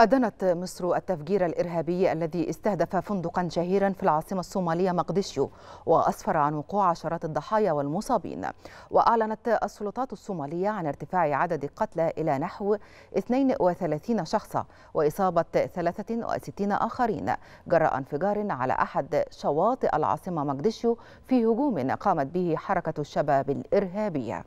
أدنت مصر التفجير الإرهابي الذي استهدف فندقا شهيرا في العاصمة الصومالية مقديشيو وأسفر عن وقوع عشرات الضحايا والمصابين وأعلنت السلطات الصومالية عن ارتفاع عدد القتلى إلى نحو 32 شخصا وإصابة 63 آخرين جراء انفجار على أحد شواطئ العاصمة مقديشيو في هجوم قامت به حركة الشباب الإرهابية